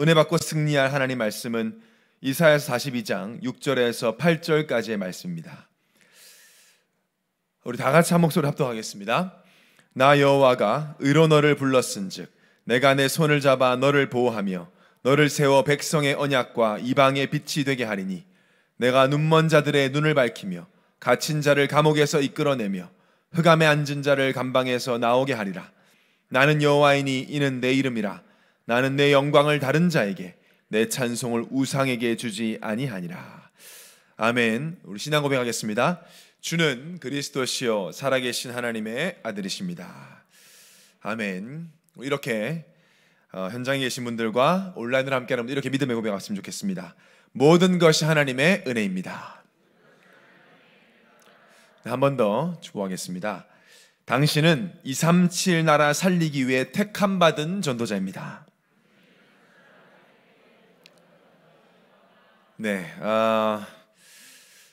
은혜 받고 승리할 하나님 말씀은 이사야서 42장 6절에서 8절까지의 말씀입니다. 우리 다 같이 한 목소리 합동하겠습니다. 나 여호와가 의로 너를 불렀은즉 내가 내 손을 잡아 너를 보호하며 너를 세워 백성의 언약과 이방의 빛이 되게 하리니 내가 눈먼 자들의 눈을 밝히며 갇힌 자를 감옥에서 이끌어내며 흑암에 앉은 자를 감방에서 나오게 하리라 나는 여호와이니 이는 내 이름이라 나는 내 영광을 다른 자에게 내 찬송을 우상에게 주지 아니하니라. 아멘. 우리 신앙 고백하겠습니다. 주는 그리스도시요 살아계신 하나님의 아들이십니다. 아멘. 이렇게 어, 현장에 계신 분들과 온라인으로 함께하는 이렇게 믿음의 고백하셨으면 좋겠습니다. 모든 것이 하나님의 은혜입니다. 네, 한번 더주고하겠습니다 당신은 237 나라 살리기 위해 택함 받은 전도자입니다. 네, 아,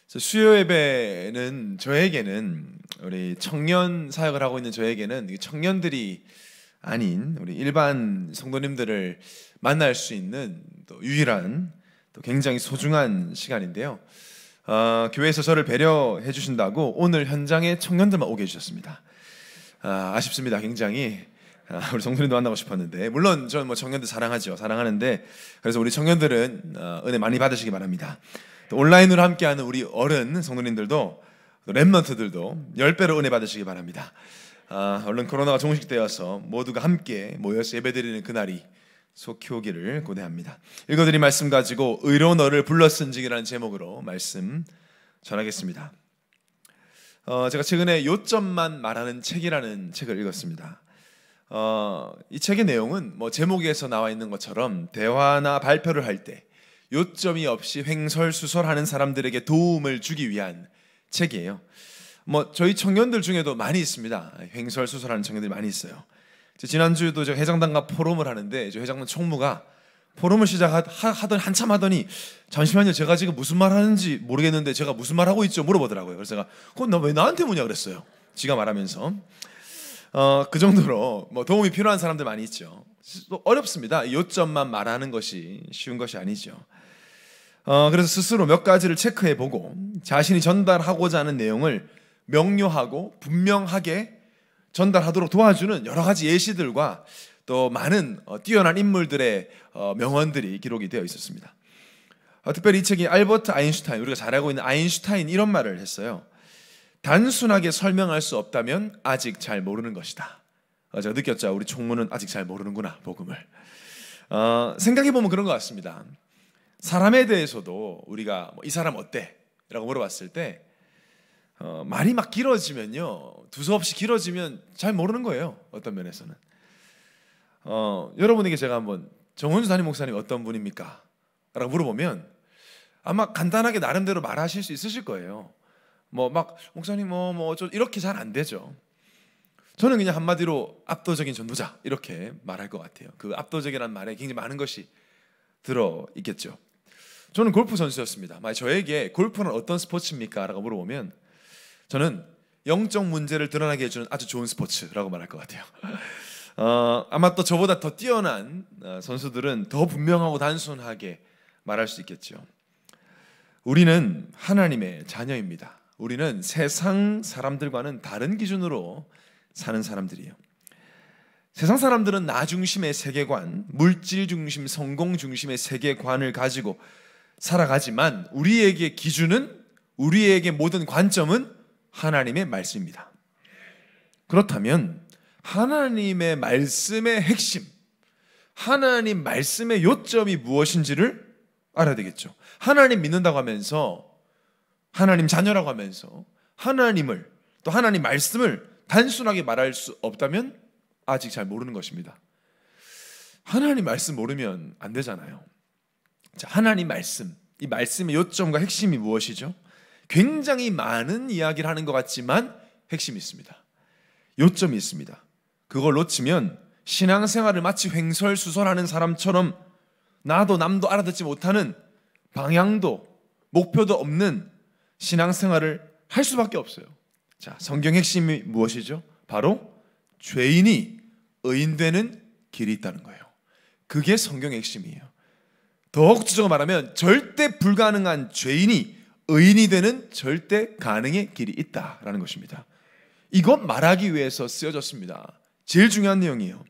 수요 예배는 저에게는 우리 청년 사역을 하고 있는 저에게는 청년들이 아닌 우리 일반 성도님들을 만날 수 있는 또 유일한 또 굉장히 소중한 시간인데요. 아, 교회에서 저를 배려해 주신다고 오늘 현장에 청년들만 오게 해주셨습니다. 아, 아쉽습니다, 굉장히. 아, 우리 정도님도 만나고 싶었는데 물론 저는 뭐 청년들 사랑하죠 사랑하는데 그래서 우리 청년들은 어, 은혜 많이 받으시기 바랍니다 온라인으로 함께하는 우리 어른 성도님들도 랩먼트들도 10배로 은혜 받으시기 바랍니다 아, 얼른 코로나가 종식 되어서 모두가 함께 모여서 예배드리는 그날이 속히 오기를 고대합니다 읽어드린 말씀 가지고 의로 너를 불렀은지라는 제목으로 말씀 전하겠습니다 어, 제가 최근에 요점만 말하는 책이라는 책을 읽었습니다 어, 이 책의 내용은 뭐 제목에서 나와 있는 것처럼 대화나 발표를 할 때 요점이 없이 횡설수설하는 사람들에게 도움을 주기 위한 책이에요. 뭐 저희 청년들 중에도 많이 있습니다. 횡설수설하는 청년들이 많이 있어요. 지난주에도 저 회장단과 포럼을 하는데 저 회장단 총무가 포럼을 시작하던 한참 하더니 잠시만요 제가 지금 무슨 말 하는지 모르겠는데 제가 무슨 말 하고 있죠 물어보더라고요. 그래서 제가 그건 왜 나한테 뭐냐 그랬어요. 지가 말하면서 어, 그 정도로 뭐 도움이 필요한 사람들 많이 있죠. 어렵습니다. 요점만 말하는 것이 쉬운 것이 아니죠. 어, 그래서 스스로 몇 가지를 체크해 보고 자신이 전달하고자 하는 내용을 명료하고 분명하게 전달하도록 도와주는 여러 가지 예시들과 또 많은 어, 뛰어난 인물들의 어, 명언들이 기록이 되어 있었습니다. 어, 특별히 이 책이 알버트 아인슈타인 우리가 잘 알고 있는 아인슈타인 이런 말을 했어요. 단순하게 설명할 수 없다면 아직 잘 모르는 것이다. 어, 제가 느꼈죠. 우리 총무는 아직 잘 모르는구나 복음을. 어, 생각해 보면 그런 것 같습니다. 사람에 대해서도 우리가 뭐, 이 사람 어때?라고 물어봤을 때 어, 말이 막 길어지면요 두서없이 길어지면 잘 모르는 거예요. 어떤 면에서는 어, 여러분에게 제가 한번 정원수 단임 목사님 어떤 분입니까?라고 물어보면 아마 간단하게 나름대로 말하실 수 있으실 거예요. 뭐막 목사님 뭐뭐 뭐, 뭐 이렇게 잘 안 되죠. 저는 그냥 한마디로 압도적인 전도자 이렇게 말할 것 같아요. 그 압도적이라는 말에 굉장히 많은 것이 들어 있겠죠. 저는 골프 선수였습니다. 만약 저에게 골프는 어떤 스포츠입니까?라고 물어보면 저는 영적 문제를 드러나게 해주는 아주 좋은 스포츠라고 말할 것 같아요. 어, 아마 또 저보다 더 뛰어난 어, 선수들은 더 분명하고 단순하게 말할 수 있겠죠. 우리는 하나님의 자녀입니다. 우리는 세상 사람들과는 다른 기준으로 사는 사람들이에요. 세상 사람들은 나 중심의 세계관, 물질 중심, 성공 중심의 세계관을 가지고 살아가지만 우리에게 기준은 우리에게 모든 관점은 하나님의 말씀입니다. 그렇다면 하나님의 말씀의 핵심, 하나님 말씀의 요점이 무엇인지를 알아야 되겠죠. 하나님 믿는다고 하면서 하나님 자녀라고 하면서 하나님을 또 하나님 말씀을 단순하게 말할 수 없다면 아직 잘 모르는 것입니다. 하나님 말씀 모르면 안 되잖아요. 자, 하나님 말씀. 이 말씀의 요점과 핵심이 무엇이죠? 굉장히 많은 이야기를 하는 것 같지만 핵심이 있습니다. 요점이 있습니다. 그걸 놓치면 신앙생활을 마치 횡설수설하는 사람처럼 나도 남도 알아듣지 못하는 방향도 목표도 없는 신앙생활을 할 수밖에 없어요. 자, 성경 핵심이 무엇이죠? 바로 죄인이 의인되는 길이 있다는 거예요. 그게 성경 핵심이에요. 더욱 구체적으로 말하면 절대 불가능한 죄인이 의인이 되는 절대 가능의 길이 있다라는 것입니다. 이건 말하기 위해서 쓰여졌습니다. 제일 중요한 내용이에요.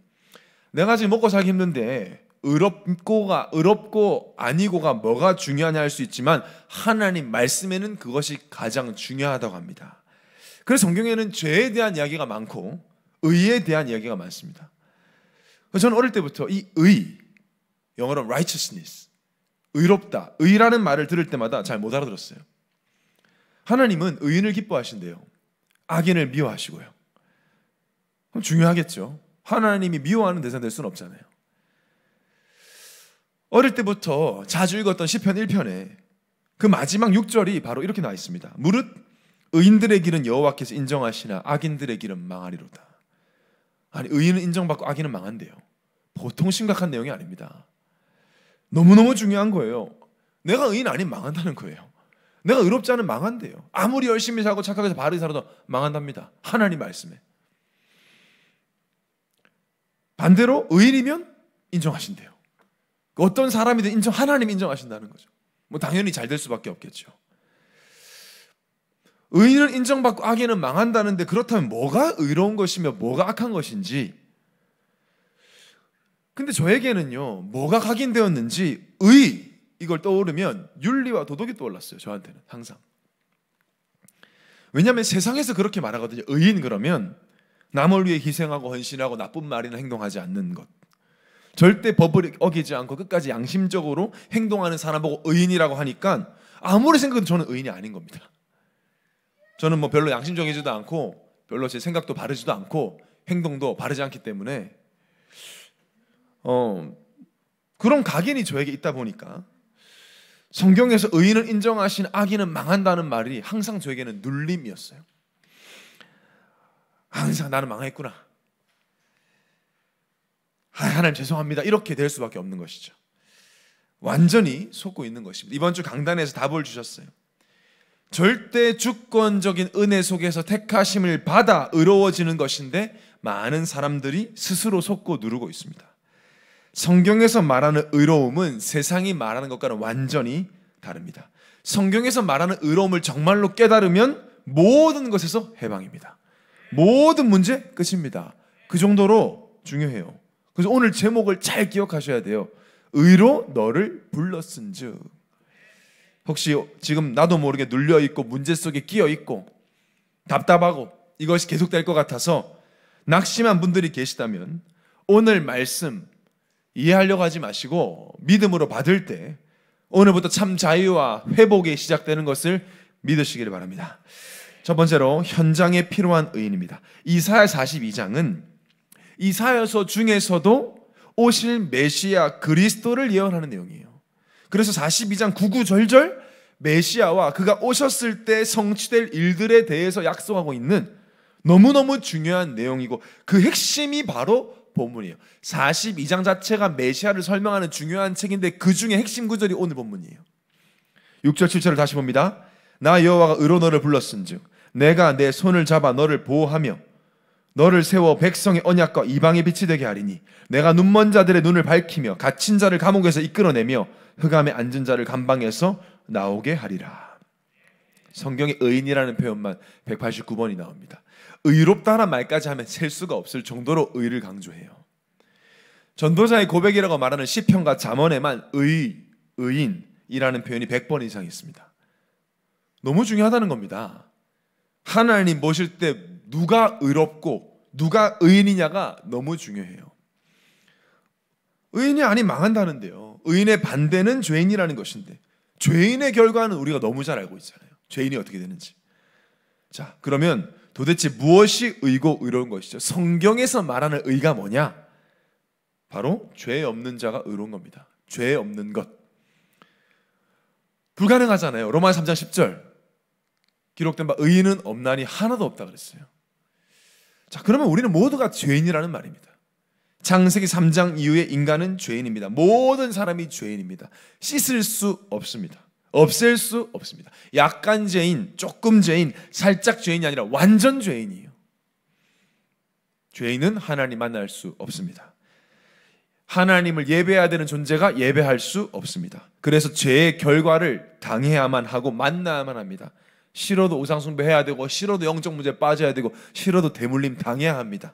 내가 지금 먹고 살기 힘든데 의롭고가 의롭고 아니고가 뭐가 중요하냐 할 수 있지만 하나님 말씀에는 그것이 가장 중요하다고 합니다. 그래서 성경에는 죄에 대한 이야기가 많고 의에 대한 이야기가 많습니다. 저는 어릴 때부터 이 의, 영어로 righteousness, 의롭다, 의라는 말을 들을 때마다 잘 못 알아들었어요. 하나님은 의인을 기뻐하신대요. 악인을 미워하시고요. 그럼 중요하겠죠. 하나님이 미워하는 대상 될 수는 없잖아요. 어릴 때부터 자주 읽었던 시편 1편에 그 마지막 6절이 바로 이렇게 나와 있습니다. 무릇 의인들의 길은 여호와께서 인정하시나 악인들의 길은 망하리로다. 아니 의인은 인정받고 악인은 망한대요. 보통 심각한 내용이 아닙니다. 너무너무 중요한 거예요. 내가 의인 아니 망한다는 거예요. 내가 의롭지 않은 망한대요. 아무리 열심히 살고 착하게 바르게 살아도 망한답니다. 하나님 말씀에. 반대로 의인이면 인정하신대요. 어떤 사람이든 인정 하나님 인정하신다는 거죠. 뭐 당연히 잘 될 수밖에 없겠죠. 의인은 인정받고 악인은 망한다는데 그렇다면 뭐가 의로운 것이며 뭐가 악한 것인지 근데 저에게는요 뭐가 각인되었는지 의 이걸 떠오르면 윤리와 도덕이 떠올랐어요 저한테는 항상 왜냐하면 세상에서 그렇게 말하거든요 의인 그러면 남을 위해 희생하고 헌신하고 나쁜 말이나 행동하지 않는 것 절대 법을 어기지 않고 끝까지 양심적으로 행동하는 사람 보고 의인이라고 하니까 아무리 생각해도 저는 의인이 아닌 겁니다. 저는 뭐 별로 양심적이지도 않고 별로 제 생각도 바르지도 않고 행동도 바르지 않기 때문에 어 그런 각인이 저에게 있다 보니까 성경에서 의인을 인정하신 악인은 망한다는 말이 항상 저에게는 눌림이었어요. 항상 나는 망했구나. 아, 하나님 죄송합니다. 이렇게 될 수밖에 없는 것이죠. 완전히 속고 있는 것입니다. 이번 주 강단에서 답을 주셨어요. 절대 주권적인 은혜 속에서 택하심을 받아 의로워지는 것인데 많은 사람들이 스스로 속고 누르고 있습니다. 성경에서 말하는 의로움은 세상이 말하는 것과는 완전히 다릅니다. 성경에서 말하는 의로움을 정말로 깨달으면 모든 것에서 해방입니다. 모든 문제 끝입니다. 그 정도로 중요해요. 그래서 오늘 제목을 잘 기억하셔야 돼요. 의로 너를 불렀은즉. 혹시 지금 나도 모르게 눌려 있고 문제 속에 끼어 있고 답답하고 이것이 계속될 것 같아서 낙심한 분들이 계시다면 오늘 말씀 이해하려고 하지 마시고 믿음으로 받을 때 오늘부터 참 자유와 회복이 시작되는 것을 믿으시기를 바랍니다. 첫 번째로 현장에 필요한 의인입니다. 이사야 42장은 이사여서 중에서도 오실 메시아 그리스도를 예언하는 내용이에요. 그래서 42장 99절절 메시아와 그가 오셨을 때 성취될 일들에 대해서 약속하고 있는 너무너무 중요한 내용이고 그 핵심이 바로 본문이에요. 42장 자체가 메시아를 설명하는 중요한 책인데 그 중에 핵심 구절이 오늘 본문이에요. 6절 7절을 다시 봅니다. 나 여호와가 의로 너를 불렀은즉 내가 내 손을 잡아 너를 보호하며 너를 세워 백성의 언약과 이방의 빛이 되게 하리니 내가 눈먼 자들의 눈을 밝히며 갇힌 자를 감옥에서 이끌어내며 흑암에 앉은 자를 감방에서 나오게 하리라. 성경의 의인이라는 표현만 189번이 나옵니다. 의롭다란 말까지 하면 셀 수가 없을 정도로 의를 강조해요. 전도자의 고백이라고 말하는 시편과 잠언에만 의, 의인이라는 표현이 100번 이상 있습니다. 너무 중요하다는 겁니다. 하나님 모실 때 누가 의롭고 누가 의인이냐가 너무 중요해요. 의인이 아니 망한다는데요. 의인의 반대는 죄인이라는 것인데 죄인의 결과는 우리가 너무 잘 알고 있잖아요. 죄인이 어떻게 되는지. 자, 그러면 도대체 무엇이 의고 의로운 것이죠? 성경에서 말하는 의가 뭐냐? 바로 죄 없는 자가 의로운 겁니다. 죄 없는 것. 불가능하잖아요. 로마 3장 10절. 기록된 바 의인은 없나니 하나도 없다 그랬어요. 자, 그러면 우리는 모두가 죄인이라는 말입니다. 장세기 3장 이후에 인간은 죄인입니다. 모든 사람이 죄인입니다. 씻을 수 없습니다. 없앨 수 없습니다. 약간 죄인, 조금 죄인, 살짝 죄인이 아니라 완전 죄인이에요. 죄인은 하나님 만날 수 없습니다. 하나님을 예배해야 되는 존재가 예배할 수 없습니다. 그래서 죄의 결과를 당해야만 하고 만나야만 합니다. 싫어도 우상숭배 해야 되고 싫어도 영적 문제 빠져야 되고 싫어도 대물림 당해야 합니다.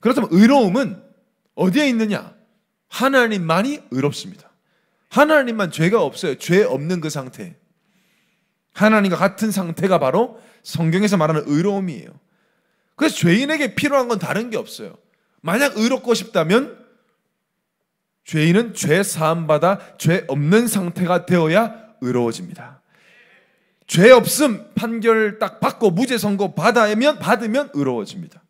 그렇다면 의로움은 어디에 있느냐? 하나님만이 의롭습니다. 하나님만 죄가 없어요. 죄 없는 그 상태. 하나님과 같은 상태가 바로 성경에서 말하는 의로움이에요. 그래서 죄인에게 필요한 건 다른 게 없어요. 만약 의롭고 싶다면 죄인은 죄 사함 받아 죄 없는 상태가 되어야 의로워집니다. 죄 없음 판결 딱 받고 무죄 선고 받아면 받으면 의로워집니다.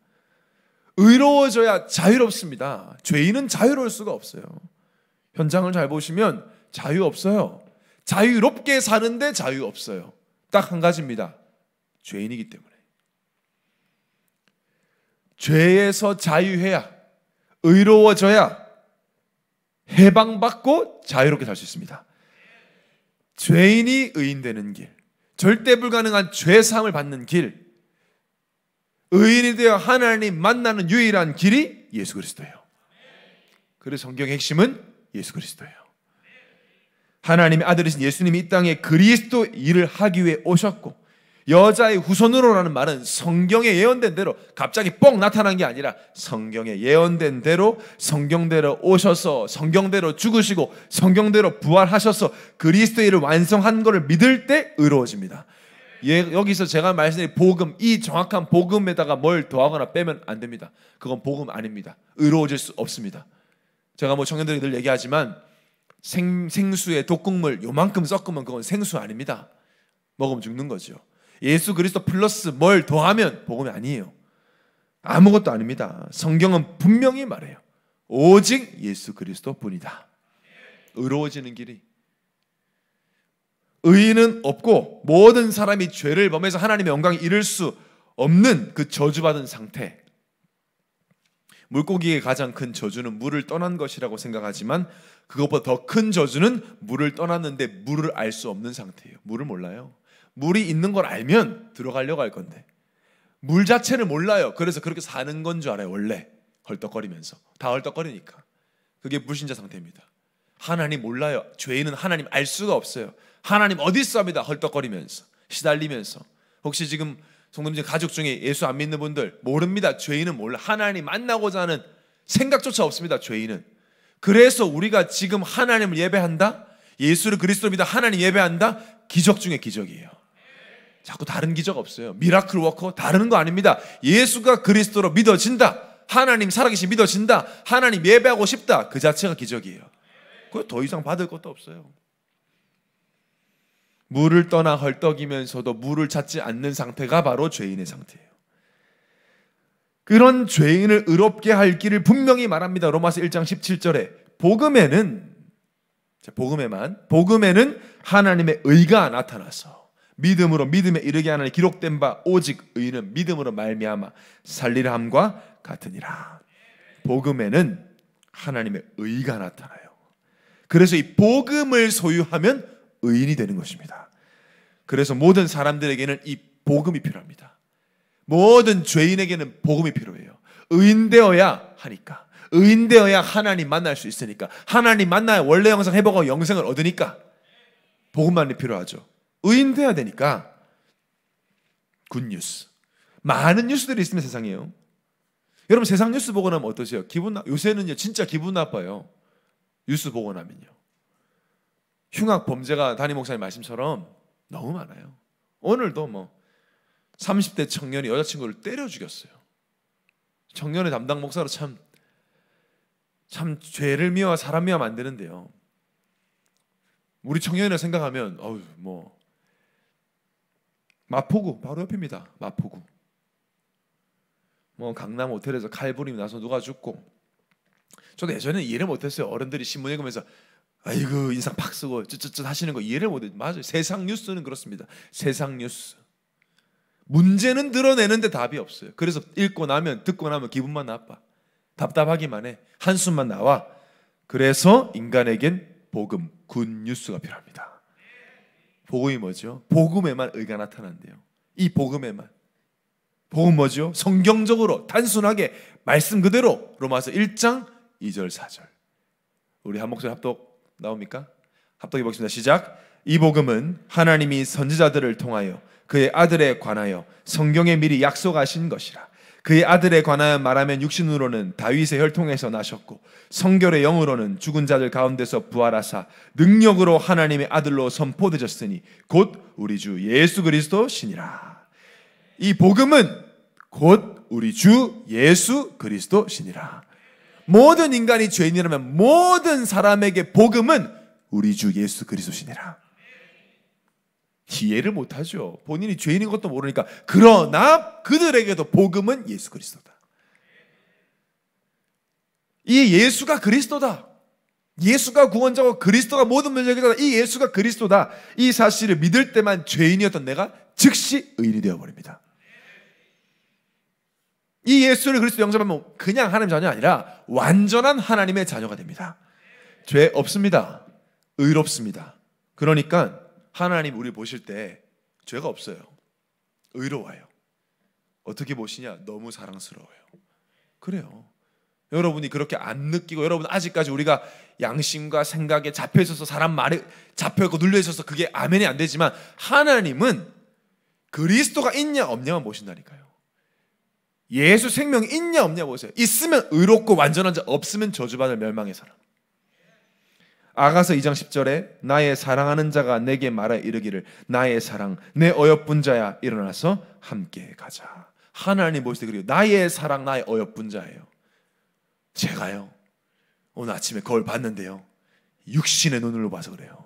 의로워져야 자유롭습니다. 죄인은 자유로울 수가 없어요. 현장을 잘 보시면 자유 없어요. 자유롭게 사는데 자유 없어요. 딱 한 가지입니다. 죄인이기 때문에. 죄에서 자유해야 의로워져야 해방받고 자유롭게 살 수 있습니다. 죄인이 의인 되는 길. 절대 불가능한 죄 사함을 받는 길, 의인이 되어 하나님 만나는 유일한 길이 예수 그리스도예요. 그래서 성경의 핵심은 예수 그리스도예요. 하나님의 아들이신 예수님이 이 땅에 그리스도 일을 하기 위해 오셨고 여자의 후손으로라는 말은 성경에 예언된 대로 갑자기 뻥 나타난 게 아니라 성경에 예언된 대로 성경대로 오셔서 성경대로 죽으시고 성경대로 부활하셔서 그리스도인을 완성한 것을 믿을 때 의로워집니다. 예, 여기서 제가 말씀드린 복음 이 정확한 복음에다가 뭘 더하거나 빼면 안 됩니다. 그건 복음 아닙니다. 의로워질 수 없습니다. 제가 뭐 청년들이 늘 얘기하지만 생, 생수의독극물 요만큼 섞으면 그건 생수 아닙니다. 먹으면 죽는 거죠. 예수 그리스도 플러스 뭘 더하면 복음이 아니에요. 아무것도 아닙니다. 성경은 분명히 말해요. 오직 예수 그리스도 뿐이다. 의로워지는 길이 의인은 없고 모든 사람이 죄를 범해서 하나님의 영광에 이를 수 없는 그 저주받은 상태. 물고기의 가장 큰 저주는 물을 떠난 것이라고 생각하지만 그것보다 더 큰 저주는 물을 떠났는데 물을 알 수 없는 상태예요. 물을 몰라요. 물이 있는 걸 알면 들어가려고 할 건데 물 자체를 몰라요. 그래서 그렇게 사는 건 줄 알아요. 원래 헐떡거리면서 다 헐떡거리니까 그게 불신자 상태입니다. 하나님 몰라요. 죄인은 하나님 알 수가 없어요. 하나님 어디 있어 합니다. 헐떡거리면서 시달리면서 혹시 지금 성도님 가족 중에 예수 안 믿는 분들 모릅니다. 죄인은 몰라. 하나님 만나고자 하는 생각조차 없습니다. 죄인은. 그래서 우리가 지금 하나님을 예배한다. 예수를 그리스도입니다 하나님 예배한다. 기적 중에 기적이에요. 자꾸 다른 기적 없어요. 미라클 워커 다른 거 아닙니다. 예수가 그리스도로 믿어진다. 하나님 살아계신 믿어진다. 하나님 예배하고 싶다. 그 자체가 기적이에요. 그거 더 이상 받을 것도 없어요. 물을 떠나 헐떡이면서도 물을 찾지 않는 상태가 바로 죄인의 상태예요. 그런 죄인을 의롭게 할 길을 분명히 말합니다. 로마서 1장 17절에 복음에는 복음에만 복음에는 하나님의 의가 나타나서 믿음으로 믿음에 이르게 하나니 기록된 바 오직 의인은 믿음으로 말미암아 살리 함과 같으니라. 복음에는 하나님의 의가 나타나요. 그래서 이 복음을 소유하면 의인이 되는 것입니다. 그래서 모든 사람들에게는 이 복음이 필요합니다. 모든 죄인에게는 복음이 필요해요. 의인되어야 하니까. 의인되어야 하나님 만날 수 있으니까. 하나님 만나야 원래 영상 회복하고 영생을 얻으니까. 복음만이 필요하죠. 의인돼야 되니까 굿뉴스. 많은 뉴스들이 있으면 세상이에요. 여러분 세상 뉴스 보고 나면 어떠세요? 기분 나, 요새는요 진짜 기분 나빠요. 뉴스 보고 나면요. 흉악 범죄가 담임 목사님 말씀처럼 너무 많아요. 오늘도 뭐 30대 청년이 여자친구를 때려 죽였어요. 청년의 담당 목사로 참, 참 죄를 미워 사람 미워 만드는데요. 우리 청년이 생각하면 어우 뭐 마포구 바로 옆입니다. 마포구. 뭐 강남 호텔에서 칼부림이 나서 누가 죽고 저도 예전에 이해를 못했어요. 어른들이 신문 읽으면서 아이고 인상 팍 쓰고 쯧쯧쯧 하시는 거 이해를 못해. 맞아요. 세상 뉴스는 그렇습니다. 세상 뉴스. 문제는 드러내는데 답이 없어요. 그래서 읽고 나면 듣고 나면 기분만 나빠. 답답하기만 해. 한숨만 나와. 그래서 인간에겐 복음, 굿 뉴스가 필요합니다. 복음이 뭐죠? 복음에만 의가 나타난대요. 이 복음에만. 복음 뭐죠? 성경적으로 단순하게 말씀 그대로 로마서 1장 2절 4절. 우리 한 목소리 합독 나옵니까? 합독해 보겠습니다. 시작. 이 복음은 하나님이 선지자들을 통하여 그의 아들에 관하여 성경에 미리 약속하신 것이라. 그의 아들에 관하여 말하면 육신으로는 다윗의 혈통에서 나셨고 성결의 영으로는 죽은 자들 가운데서 부활하사 능력으로 하나님의 아들로 선포되셨으니 곧 우리 주 예수 그리스도 신이라. 이 복음은 곧 우리 주 예수 그리스도 신이라. 모든 인간이 죄인이라면 모든 사람에게 복음은 우리 주 예수 그리스도 신이라. 이해를 못하죠. 본인이 죄인인 것도 모르니까. 그러나 그들에게도 복음은 예수 그리스도다. 이 예수가 그리스도다. 예수가 구원자고 그리스도가 모든 면적이다. 이 예수가 그리스도다. 이 사실을 믿을 때만 죄인이었던 내가 즉시 의인이 되어버립니다. 이 예수를 그리스도 영접하면 그냥 하나님 자녀 아니라 완전한 하나님의 자녀가 됩니다. 죄 없습니다. 의롭습니다. 그러니까 하나님 우리 보실 때 죄가 없어요. 의로워요. 어떻게 보시냐? 너무 사랑스러워요. 그래요. 여러분이 그렇게 안 느끼고 여러분 아직까지 우리가 양심과 생각에 잡혀 있어서 사람 말에 잡혀 있고 눌려 있어서 그게 아멘이 안 되지만 하나님은 그리스도가 있냐 없냐만 보신다니까요. 예수 생명 있냐 없냐 보세요. 있으면 의롭고 완전한 자 없으면 저주받을 멸망의 사람. 아가서 2장 10절에 나의 사랑하는 자가 내게 말하 이르기를 나의 사랑 내 어여쁜 자야 일어나서 함께 가자. 하나님 보시때 그리고 나의 사랑 나의 어여쁜 자예요. 제가요. 오늘 아침에 거울 봤는데요. 육신의 눈으로 봐서 그래요.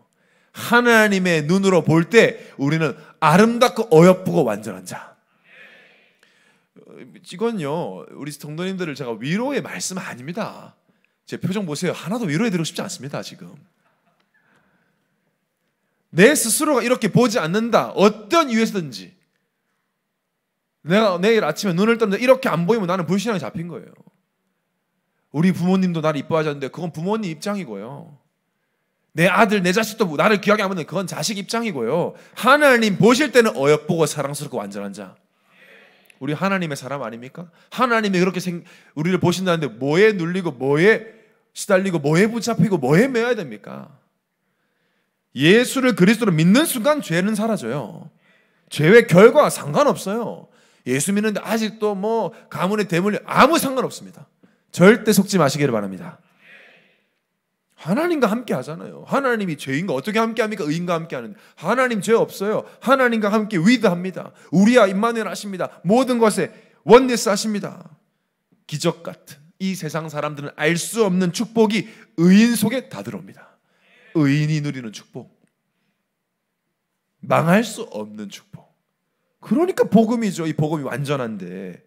하나님의 눈으로 볼 때 우리는 아름답고 어여쁘고 완전한 자. 이건요. 우리 성도님들을 제가 위로의 말씀 아닙니다. 제 표정 보세요. 하나도 위로해드리고 싶지 않습니다, 지금. 내 스스로가 이렇게 보지 않는다. 어떤 이유에서든지. 내가 내일 아침에 눈을 떴는데 이렇게 안 보이면 나는 불신앙이 잡힌 거예요. 우리 부모님도 나를 이뻐하셨는데 그건 부모님 입장이고요. 내 아들, 내 자식도 나를 귀하게 하면 그건 자식 입장이고요. 하나님 보실 때는 어여쁘고 사랑스럽고 완전한 자. 우리 하나님의 사람 아닙니까? 하나님이 그렇게 생, 우리를 보신다는데 뭐에 눌리고 뭐에 시달리고 뭐에 붙잡히고 뭐에 매야 됩니까? 예수를 그리스도로 믿는 순간 죄는 사라져요. 죄의 결과 상관없어요. 예수 믿는데 아직도 뭐 가문의 대물림 아무 상관없습니다. 절대 속지 마시기를 바랍니다. 하나님과 함께 하잖아요. 하나님이 죄인과 어떻게 함께 합니까? 의인과 함께 하는. 하나님 죄 없어요. 하나님과 함께 위드합니다. 우리와 아 임마누엘 하십니다. 모든 것에 원리스 하십니다. 기적 같은 이 세상 사람들은 알 수 없는 축복이 의인 속에 다 들어옵니다. 의인이 누리는 축복. 망할 수 없는 축복. 그러니까 복음이죠. 이 복음이 완전한데.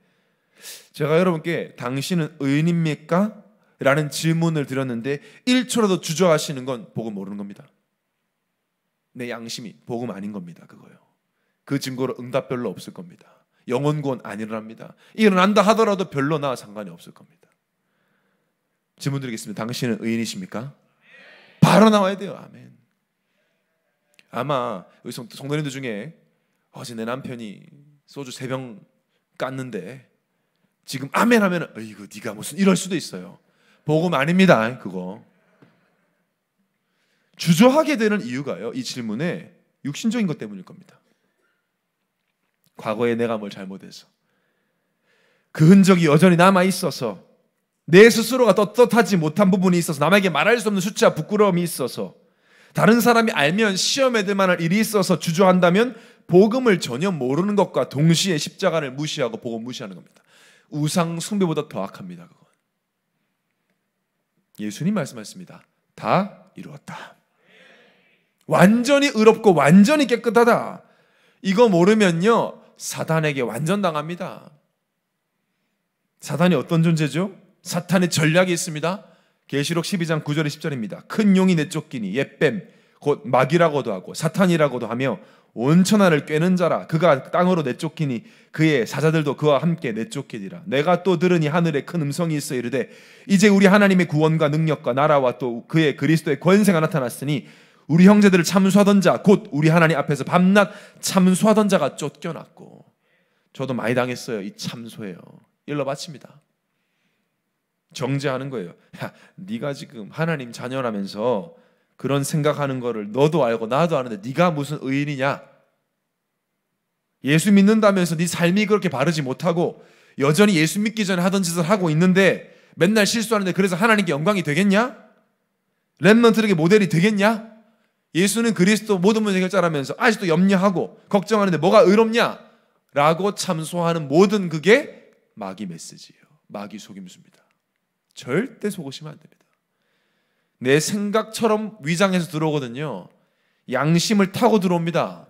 제가 여러분께 당신은 의인입니까? 라는 질문을 드렸는데 1초라도 주저하시는 건 복음 모르는 겁니다. 내 양심이 복음 아닌 겁니다. 그거요. 그 증거로 응답 별로 없을 겁니다. 영혼권 안 일어납니다. 일어난다 하더라도 별로 나와 상관이 없을 겁니다. 질문 드리겠습니다. 당신은 의인이십니까? 바로 나와야 돼요. 아멘. 아마 우리 성도님들 중에 어제 내 남편이 소주 3병 깠는데 지금 아멘 하면 어이구 네가 무슨 이럴 수도 있어요. 복음 아닙니다. 그거. 주저하게 되는 이유가요. 이 질문에 육신적인 것 때문일 겁니다. 과거에 내가 뭘 잘못해서 그 흔적이 여전히 남아 있어서 내 스스로가 떳떳하지 못한 부분이 있어서 남에게 말할 수 없는 수치와 부끄러움이 있어서 다른 사람이 알면 시험에들 만한 일이 있어서 주저한다면 복음을 전혀 모르는 것과 동시에 십자가를 무시하고 복음 무시하는 겁니다. 우상 숭배보다 더 악합니다. 그거. 예수님 말씀하십니다. 다 이루었다. 완전히 의롭고 완전히 깨끗하다. 이거 모르면요. 사단에게 완전 당합니다. 사단이 어떤 존재죠? 사탄의 전략이 있습니다. 계시록 12장 9절에 10절입니다. 큰 용이 내쫓기니 옛뱀 곧 마귀라고도 하고 사탄이라고도 하며 온 천하를 꿰는 자라 그가 땅으로 내쫓기니 그의 사자들도 그와 함께 내쫓기리라 내가 또 들으니 하늘에 큰 음성이 있어 이르되 이제 우리 하나님의 구원과 능력과 나라와 또 그의 그리스도의 권세가 나타났으니 우리 형제들을 참수하던 자 곧 우리 하나님 앞에서 밤낮 참수하던 자가 쫓겨났고 저도 많이 당했어요 이 참소예요 일러 바칩니다 정죄하는 거예요 야, 네가 지금 하나님 자녀라면서 그런 생각하는 거를 너도 알고 나도 아는데 네가 무슨 의인이냐? 예수 믿는다면서 네 삶이 그렇게 바르지 못하고 여전히 예수 믿기 전에 하던 짓을 하고 있는데 맨날 실수하는데 그래서 하나님께 영광이 되겠냐? 랩런트에게 모델이 되겠냐? 예수는 그리스도 모든 문제 결자라면서 아직도 염려하고 걱정하는데 뭐가 의롭냐? 라고 참소하는 모든 그게 마귀 메시지예요. 마귀 속임수입니다. 절대 속으시면 안 됩니다. 내 생각처럼 위장해서 들어오거든요. 양심을 타고 들어옵니다.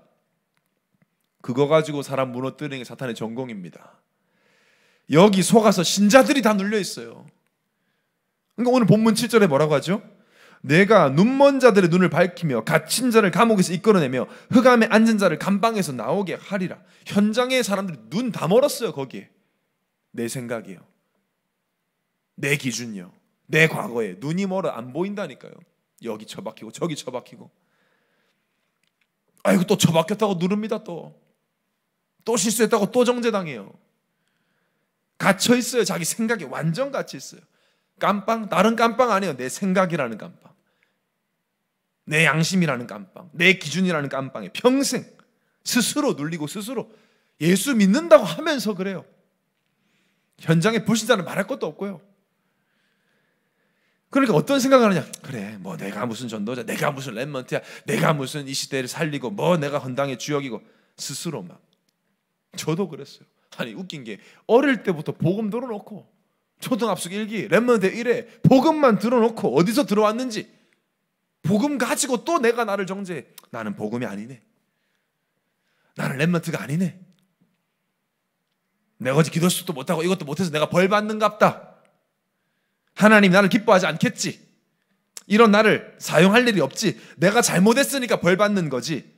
그거 가지고 사람 무너뜨리는 게 사탄의 전공입니다. 여기 속아서 신자들이 다 눌려 있어요. 그러니까 오늘 본문 7절에 뭐라고 하죠? 내가 눈먼 자들의 눈을 밝히며 갇힌 자를 감옥에서 이끌어내며 흑암에 앉은 자를 감방에서 나오게 하리라. 현장에 사람들이 눈 다 멀었어요, 거기에. 내 생각이요. 내 기준이요. 내 과거에 눈이 멀어 안 보인다니까요. 여기 처박히고 저기 처박히고. 아이고 또 처박혔다고 누릅니다 또. 또 실수했다고 또 정죄당해요. 갇혀 있어요. 자기 생각에 완전 갇혀 있어요. 깜빵 다른 깜빵 아니에요. 내 생각이라는 깜빵. 내 양심이라는 깜빵. 내 기준이라는 깜빵에 평생 스스로 눌리고 스스로 예수 믿는다고 하면서 그래요. 현장에 불신자는 말할 것도 없고요. 그러니까 어떤 생각을 하냐? 그래, 뭐 내가 무슨 전도자, 내가 무슨 렘먼트야 내가 무슨 이 시대를 살리고, 뭐 내가 헌당의 주역이고 스스로 막. 저도 그랬어요. 아니 웃긴 게 어릴 때부터 복음 들어놓고 초등합숙 1기렘먼트1회 복음만 들어놓고 어디서 들어왔는지 복음 가지고 또 내가 나를 정해 나는 복음이 아니네. 나는 렘먼트가 아니네. 내가 어제 기도 수도 못하고 이것도 못해서 내가 벌 받는갑다. 하나님 나를 기뻐하지 않겠지. 이런 나를 사용할 일이 없지. 내가 잘못했으니까 벌 받는 거지.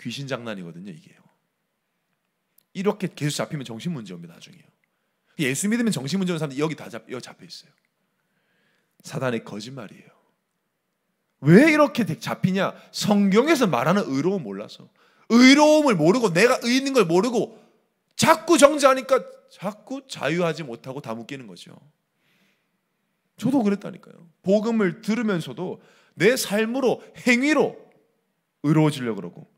귀신 장난이거든요, 이게요. 이렇게 계속 잡히면 정신 문제 옵니다, 나중에요. 예수 믿으면 정신 문제 오 사람들 여기 다 잡, 여기 잡혀 있어요. 사단의 거짓말이에요. 왜 이렇게 잡히냐? 성경에서 말하는 의로움 몰라서. 의로움을 모르고 내가 의 있는 걸 모르고 자꾸 정죄하니까 자꾸 자유하지 못하고 다 묶이는 거죠. 저도 그랬다니까요. 복음을 들으면서도 내 삶으로 행위로 의로워지려 그러고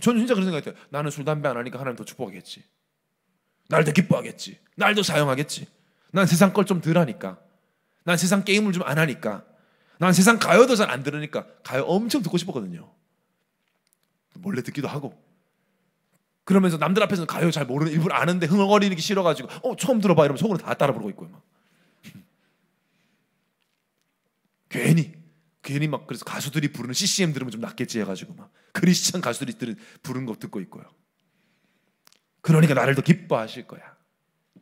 저는 진짜 그런 생각했어요. 나는 술 담배 안 하니까 하나님 더 축복하겠지. 날 더 기뻐하겠지. 날 더 사용하겠지. 난 세상 걸 좀덜 하니까. 난 세상 게임을 좀 안 하니까. 난 세상 가요도 잘 안 들으니까 가요 엄청 듣고 싶었거든요. 몰래 듣기도 하고. 그러면서 남들 앞에서는 가요 잘 모르는 일부러 아는데 흥얼거리는 게 싫어가지고 어 처음 들어봐 이러면 속으로 다 따라 부르고 있고요. 막. 괜히 괜히 막 그래서 가수들이 부르는 CCM 들으면 좀 낫겠지 해가지고 막 크리스찬 가수들이 들은 부른거 듣고 있고요. 그러니까 나를 더 기뻐하실 거야.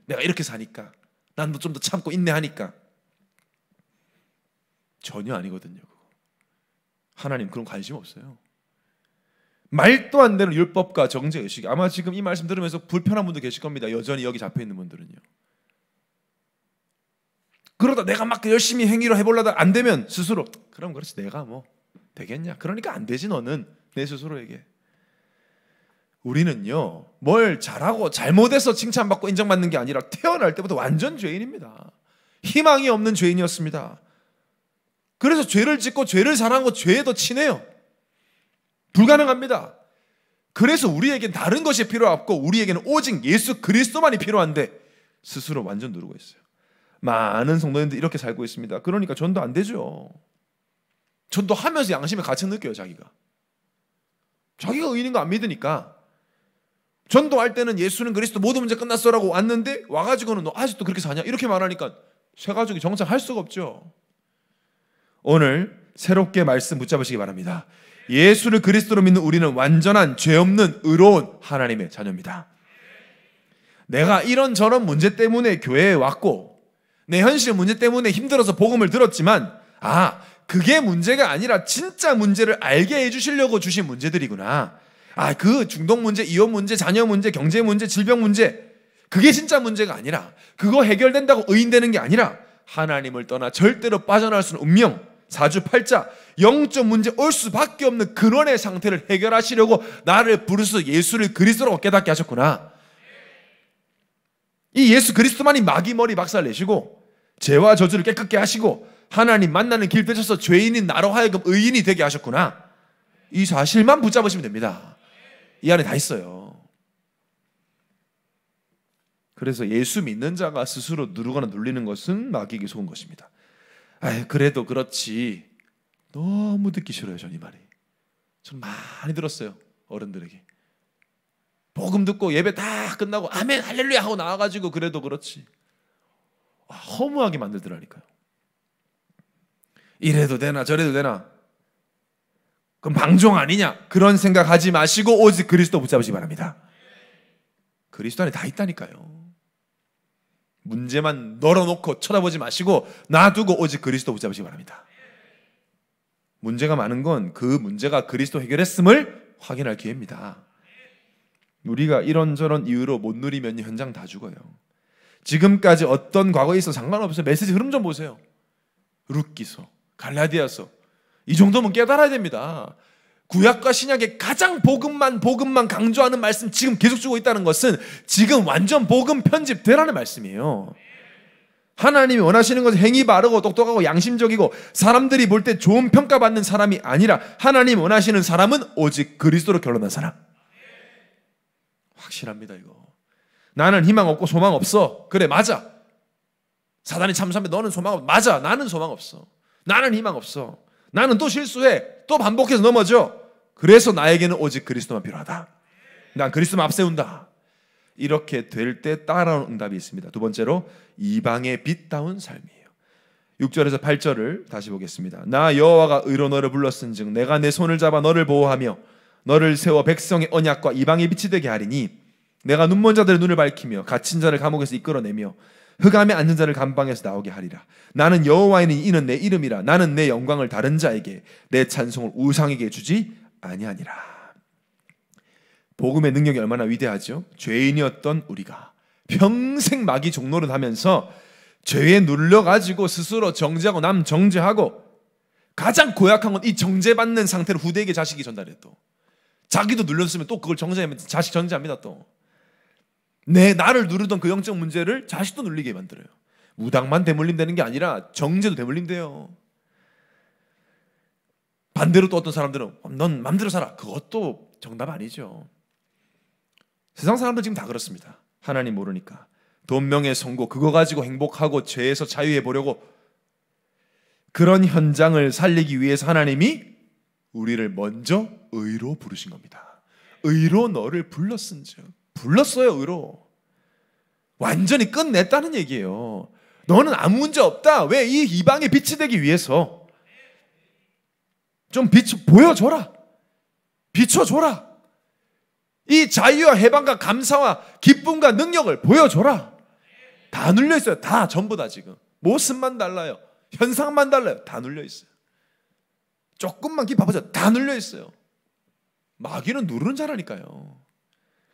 내가 이렇게 사니까 난좀더 참고 인내하니까 전혀 아니거든요. 하나님 그런 관심 없어요. 말도 안 되는 율법과 정죄 의식. 아마 지금 이 말씀 들으면서 불편한 분도 계실 겁니다. 여전히 여기 잡혀 있는 분들은요. 그러다 내가 막 열심히 행위로 해보려다 안 되면 스스로 그럼 그렇지 내가 뭐 되겠냐? 그러니까 안 되지 너는 내 스스로에게. 우리는요 뭘 잘하고 잘못해서 칭찬받고 인정받는 게 아니라 태어날 때부터 완전 죄인입니다. 희망이 없는 죄인이었습니다. 그래서 죄를 짓고 죄를 사랑하고 죄에 더 친해요. 불가능합니다. 그래서 우리에겐 다른 것이 필요 없고 우리에게는 오직 예수 그리스도만이 필요한데 스스로 완전 누르고 있어요. 많은 성도님들 이렇게 살고 있습니다. 그러니까 전도 안 되죠. 전도 하면서 양심에 가책 느껴요, 자기가. 자기가 의인인 거 안 믿으니까. 전도할 때는 예수는 그리스도 모든 문제 끝났어라고 왔는데 와가지고는 너 아직도 그렇게 사냐? 이렇게 말하니까 새 가족이 정착할 수가 없죠. 오늘 새롭게 말씀 붙잡으시기 바랍니다. 예수를 그리스도로 믿는 우리는 완전한 죄 없는 의로운 하나님의 자녀입니다. 내가 이런저런 문제 때문에 교회에 왔고 내 현실 문제 때문에 힘들어서 복음을 들었지만, 아, 그게 문제가 아니라 진짜 문제를 알게 해주시려고 주신 문제들이구나. 아, 그 중독 문제, 이혼 문제, 자녀 문제, 경제 문제, 질병 문제. 그게 진짜 문제가 아니라, 그거 해결된다고 의인되는 게 아니라, 하나님을 떠나 절대로 빠져날 나 수는 운명, 사주팔자, 영적 문제 올 수밖에 없는 근원의 상태를 해결하시려고 나를 부르스 예수를 그리스도로 깨닫게 하셨구나. 이 예수 그리스도만이 마귀머리 박살 내시고 죄와 저주를 깨끗게 하시고 하나님 만나는 길 되셔서 죄인인 나로 하여금 의인이 되게 하셨구나. 이 사실만 붙잡으시면 됩니다. 이 안에 다 있어요. 그래서 예수 믿는 자가 스스로 누르거나 눌리는 것은 막이기 좋은 것입니다. 아, 그래도 그렇지. 너무 듣기 싫어요, 전 이 말이. 전 많이 들었어요, 어른들에게. 복음 듣고 예배 다 끝나고 아멘 할렐루야 하고 나와가지고 그래도 그렇지. 허무하게 만들더라니까요. 이래도 되나 저래도 되나? 그럼 방종 아니냐? 그런 생각하지 마시고 오직 그리스도 붙잡으시기 바랍니다. 그리스도 안에 다 있다니까요. 문제만 널어놓고 쳐다보지 마시고 놔두고 오직 그리스도 붙잡으시기 바랍니다. 문제가 많은 건 그 문제가 그리스도 해결했음을 확인할 기회입니다. 우리가 이런저런 이유로 못 누리면 현장 다 죽어요. 지금까지 어떤 과거에 있어 상관없어요. 메시지 흐름 좀 보세요. 룻기서, 갈라디아서. 이 정도면 깨달아야 됩니다. 구약과 신약의 가장 복음만 복음만 강조하는 말씀 지금 계속 주고 있다는 것은 지금 완전 복음 편집되라는 말씀이에요. 하나님이 원하시는 것은 행위 바르고 똑똑하고 양심적이고 사람들이 볼 때 좋은 평가받는 사람이 아니라 하나님 원하시는 사람은 오직 그리스도로 결론한 사람. 확실합니다 이거. 나는 희망 없고 소망 없어. 그래, 맞아. 사단이 참수하면 너는 소망 없어. 맞아. 나는 소망 없어. 나는 희망 없어. 나는 또 실수해. 또 반복해서 넘어져. 그래서 나에게는 오직 그리스도만 필요하다. 난 그리스도만 앞세운다. 이렇게 될 때 따라오는 응답이 있습니다. 두 번째로 이방의 빛다운 삶이에요. 6절에서 8절을 다시 보겠습니다. 나 여호와가 의로 너를 불렀은즉 내가 내 손을 잡아 너를 보호하며 너를 세워 백성의 언약과 이방의 빛이 되게 하리니 내가 눈먼 자들의 눈을 밝히며 갇힌 자를 감옥에서 이끌어내며 흑암에 앉은 자를 감방에서 나오게 하리라. 나는 여호와이니 이는 내 이름이라. 나는 내 영광을 다른 자에게 내 찬송을 우상에게 주지 아니하니라. 복음의 능력이 얼마나 위대하죠? 죄인이었던 우리가 평생 마귀 종로를 하면서 죄에 눌려 가지고 스스로 정죄하고 남 정죄하고 가장 고약한 건 이 정죄받는 상태를 후대에게 자식이 전달해 또 자기도 눌렸으면 또 그걸 정죄하면 자식 정죄합니다 또내 나를 누르던 그 영적 문제를 자식도 눌리게 만들어요. 무당만 대물림되는 게 아니라 정제도 대물림돼요. 반대로 또 어떤 사람들은 넌 맘대로 살아. 그것도 정답 아니죠. 세상 사람들 지금 다 그렇습니다. 하나님 모르니까. 돈, 명예, 성고 그거 가지고 행복하고 죄에서 자유해 보려고 그런 현장을 살리기 위해서 하나님이 우리를 먼저 의로 부르신 겁니다. 의로 너를 불렀은즉 불렀어요, 의로. 완전히 끝냈다는 얘기예요. 너는 아무 문제 없다. 왜 이 이방에 빛이 되기 위해서 좀 빛을 보여줘라. 비춰줘라. 이 자유와 해방과 감사와 기쁨과 능력을 보여줘라. 다 눌려 있어요. 다 전부 다 지금 모습만 달라요. 현상만 달라요. 다 눌려 있어요. 조금만 기뻐보자다 눌려 있어요. 마귀는 누르는 자라니까요.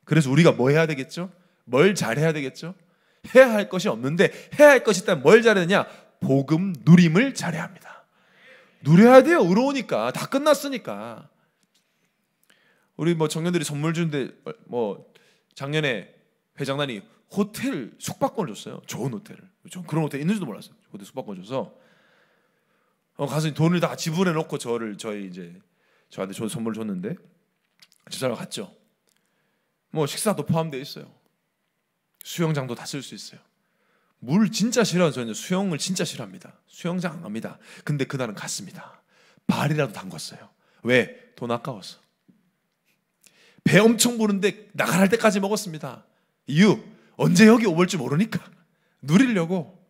그래서 우리가 뭐 해야 되겠죠? 뭘 잘해야 되겠죠? 해야 할 것이 없는데 해야 할 것이 있다면 뭘 잘해야 되냐? 복음 누림을 잘해야 합니다. 누려야 돼요. 의로우니까 다 끝났으니까. 우리 뭐 청년들이 선물 주는데뭐 작년에 회장단이 호텔 숙박권을 줬어요. 좋은 호텔을. 전 그런 호텔 있는지도 몰랐어요. 호텔 숙박권 줘서 어, 가서 돈을 다 지불해 놓고 저를 저희 이제 저한테 좋은 선물 줬는데 집사람 갔죠. 뭐 식사도 포함되어 있어요. 수영장도 다 쓸 수 있어요. 물 진짜 싫어요. 저는 수영을 진짜 싫어합니다. 수영장 안 갑니다. 근데 그날은 갔습니다. 발이라도 담궜어요. 왜? 돈 아까워서. 배 엄청 부는데 나갈 때까지 먹었습니다. 이유 언제 여기 오볼지 모르니까 누리려고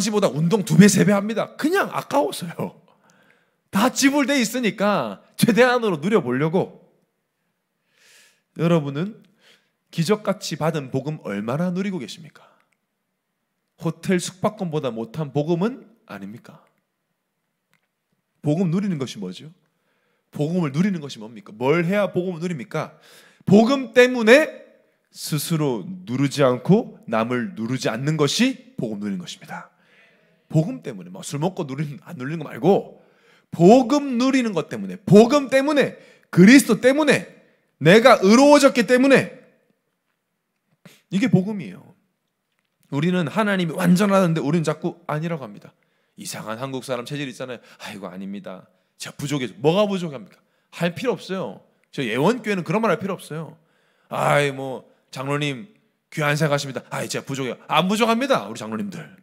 평상시보다 운동 두 배, 세 배 합니다. 그냥 아까워서요. 다 지불돼 있으니까 최대한으로 누려보려고 여러분은 기적같이 받은 복음 얼마나 누리고 계십니까? 호텔 숙박권보다 못한 복음은 아닙니까? 복음 누리는 것이 뭐죠? 복음을 누리는 것이 뭡니까? 뭘 해야 복음을 누립니까? 복음 때문에 스스로 누르지 않고 남을 누르지 않는 것이 복음 누리는 것입니다. 복음 때문에 막술 뭐 먹고 누리는 안 누리는 거 말고 복음 누리는 것 때문에 복음 때문에 그리스도 때문에 내가 의로워졌기 때문에 이게 복음이에요. 우리는 하나님이 완전하는데 우리는 자꾸 아니라고 합니다. 이상한 한국 사람 체질 있잖아요. 아이고 아닙니다. 저 부족해서 뭐가 부족합니까? 할 필요 없어요. 저 예원교회는 그런 말 할 필요 없어요. 아이 뭐 장로님 귀한 생각하십니다. 아이 제가 부족해요. 안 부족합니다. 우리 장로님들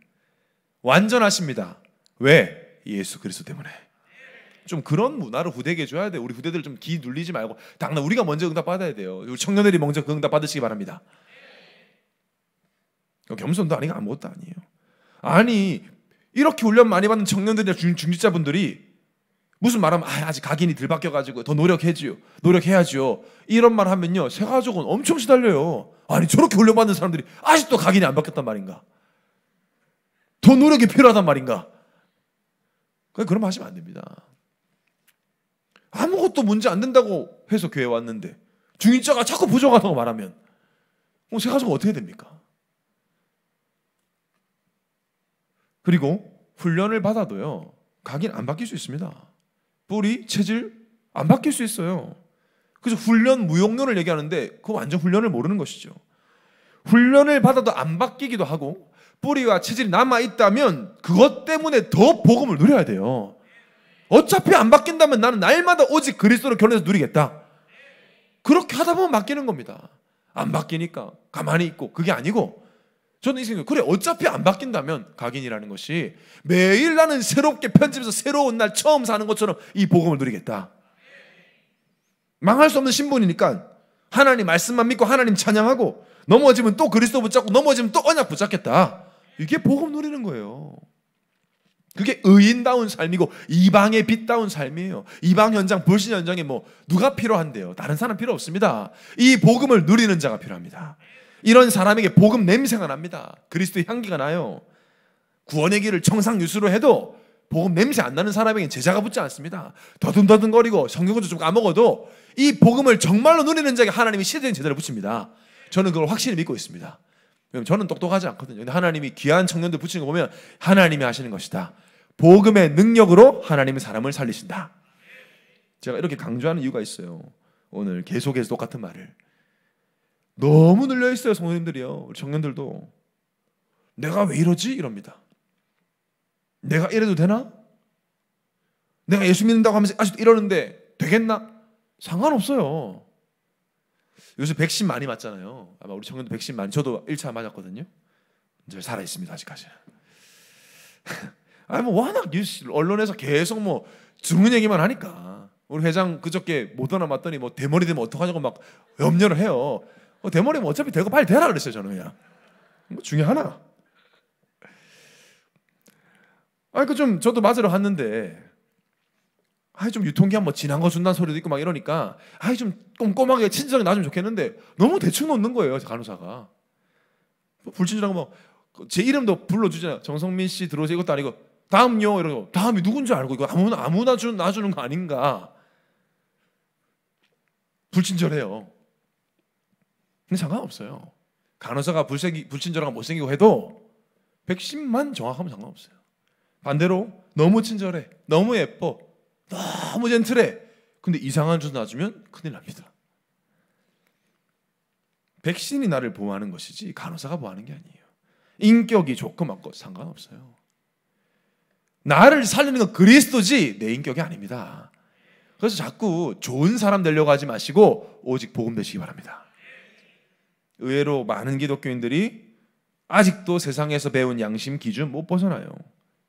완전하십니다. 왜? 예수 그리스도 때문에. 좀 그런 문화를 후대에게 줘야 돼. 우리 후대들 좀기 눌리지 말고 당나 우리가 먼저 응답 받아야 돼요. 우리 청년들이 먼저 그 응답 받으시기 바랍니다. 어, 겸손도 아니고 아무것도 아니에요. 아니 이렇게 훈련 많이 받는 청년들이나 중, 중직자분들이 무슨 말하면 아, 아직 각인이 들 바뀌어가지고 더노력해지노력해야죠 이런 말 하면요. 세 가족은 엄청 시달려요. 아니 저렇게 훈련받는 사람들이 아직도 각인이 안 바뀌었단 말인가. 더 노력이 필요하단 말인가. 그럼 런 하시면 안 됩니다. 아무것도 문제 안 된다고 해서 교회 왔는데 중인자가 자꾸 부족하다고 말하면 그럼 새 가족 어떻게 됩니까? 그리고 훈련을 받아도요 각인 안 바뀔 수 있습니다. 뿌리 체질 안 바뀔 수 있어요. 그래서 훈련 무용론을 얘기하는데 그거 완전 훈련을 모르는 것이죠. 훈련을 받아도 안 바뀌기도 하고 뿌리와 체질이 남아 있다면 그것 때문에 더 복음을 누려야 돼요. 어차피 안 바뀐다면 나는 날마다 오직 그리스도로 결혼해서 누리겠다. 그렇게 하다 보면 바뀌는 겁니다. 안 바뀌니까 가만히 있고 그게 아니고 저는 이 생각 그래 어차피 안 바뀐다면 각인이라는 것이 매일 나는 새롭게 편집해서 새로운 날 처음 사는 것처럼 이 복음을 누리겠다. 망할 수 없는 신분이니까 하나님 말씀만 믿고 하나님 찬양하고 넘어지면 또 그리스도 붙잡고 넘어지면 또 언약 붙잡겠다. 이게 복음 누리는 거예요. 그게 의인다운 삶이고 이방의 빛다운 삶이에요. 이방 현장, 불신 현장에 뭐 누가 필요한데요? 다른 사람 필요 없습니다. 이 복음을 누리는 자가 필요합니다. 이런 사람에게 복음 냄새가 납니다. 그리스도의 향기가 나요. 구원의 길을 청상 뉴스로 해도 복음 냄새 안 나는 사람에게 제자가 붙지 않습니다. 더듬더듬거리고 성경구조 좀 까먹어도 이 복음을 정말로 누리는 자에게 하나님이 시대적인 제자를 붙입니다. 저는 그걸 확실히 믿고 있습니다. 저는 똑똑하지 않거든요. 근데 하나님이 귀한 청년들 붙이는 거 보면 하나님이 하시는 것이다. 복음의 능력으로 하나님의 사람을 살리신다. 제가 이렇게 강조하는 이유가 있어요. 오늘 계속해서 똑같은 말을. 너무 늘려 있어요, 성도님들이요. 우리 청년들도. 내가 왜 이러지? 이럽니다. 내가 이래도 되나? 내가 예수 믿는다고 하면서 아직도 이러는데 되겠나? 상관없어요. 요새 백신 많이 맞잖아요. 아마 우리 청년도 백신 많이 저도 1차 맞았거든요. 이제 살아 있습니다 아직까지. 아니 뭐 워낙 뉴스 언론에서 계속 뭐 죽는 얘기만 하니까 우리 회장 그저께 모더나 맞더니 뭐 대머리 되면 어떡하냐고 막 염려를 해요. 어, 대머리면 뭐 어차피 되고 빨리 되라 그랬어요 저는 그냥. 뭐 중요 하나. 아니 그좀 저도 맞으러 갔는데 아이 좀 유통기 한뭐 지난 거 준다는 소리도 있고 막 이러니까 아이 좀 꼼꼼하게 친절하게 놔주면 좋겠는데 너무 대충 놓는 거예요 간호사가 불친절하고 뭐 제 이름도 불러주잖아요 정성민 씨 들어오세요 이것도 아니고 다음요 이러고 다음이 누군지 알고 이거 아무나 아무나 주, 놔주는 거 아닌가 불친절해요 근데 상관없어요 간호사가 불생기, 불친절하고 못생기고 해도 백신만 정확하면 상관없어요 반대로 너무 친절해 너무 예뻐 너무 젠틀해. 근데 이상한 줄 놔주면 큰일 납니다. 백신이 나를 보호하는 것이지 간호사가 보호하는 게 아니에요. 인격이 좋고 맞고 상관없어요. 나를 살리는 건 그리스도지 내 인격이 아닙니다. 그래서 자꾸 좋은 사람 되려고 하지 마시고 오직 복음 되시기 바랍니다. 의외로 많은 기독교인들이 아직도 세상에서 배운 양심 기준 못 벗어나요.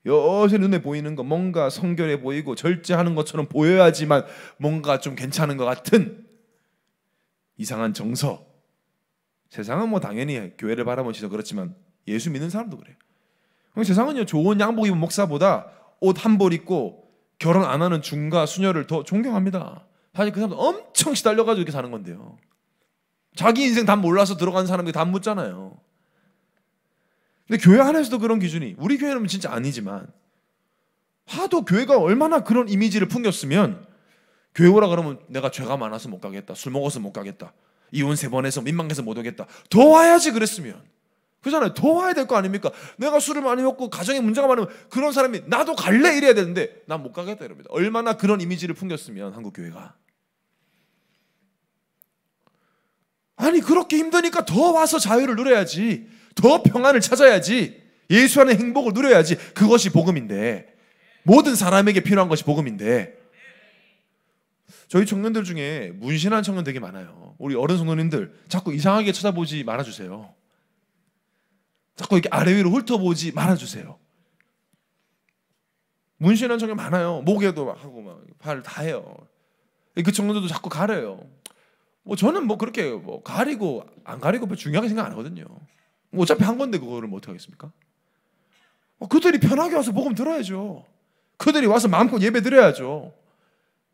요새 눈에 보이는 거 뭔가 성결해 보이고 절제하는 것처럼 보여야지만 뭔가 좀 괜찮은 것 같은 이상한 정서. 세상은 뭐 당연히 교회를 바라보시죠 그렇지만 예수 믿는 사람도 그래요. 세상은요 좋은 양복 입은 목사보다 옷 한 벌 입고 결혼 안 하는 중과 수녀를 더 존경합니다. 사실 그 사람도 엄청 시달려가지고 이렇게 사는 건데요. 자기 인생 다 몰라서 들어간 사람들이 다 묻잖아요. 근데 교회 안에서도 그런 기준이 우리 교회는 뭐 진짜 아니지만 하도 교회가 얼마나 그런 이미지를 풍겼으면 교회 오라 그러면 내가 죄가 많아서 못 가겠다. 술 먹어서 못 가겠다. 이혼 세 번 해서 민망해서 못 오겠다. 더 와야지 그랬으면. 그잖아요. 더 와야 될 거 아닙니까? 내가 술을 많이 먹고 가정에 문제가 많으면 그런 사람이 나도 갈래 이래야 되는데 난 못 가겠다 이럽니다. 얼마나 그런 이미지를 풍겼으면 한국 교회가. 아니 그렇게 힘드니까 더 와서 자유를 누려야지. 더 평안을 찾아야지. 예수 안의 행복을 누려야지. 그것이 복음인데. 모든 사람에게 필요한 것이 복음인데. 저희 청년들 중에 문신한 청년 되게 많아요. 우리 어른 성도님들 자꾸 이상하게 쳐다보지 말아주세요. 자꾸 이렇게 아래 위로 훑어보지 말아주세요. 문신한 청년 많아요. 목에도 막 하고 막발다 해요. 그 청년들도 자꾸 가려요. 뭐 저는 뭐 그렇게 뭐 가리고 안 가리고 중요하게 생각 안 하거든요. 뭐 어차피 한 건데 그거를 뭐 어떻게 하겠습니까? 어, 그들이 편하게 와서 복음 들어야죠. 그들이 와서 마음껏 예배 드려야죠.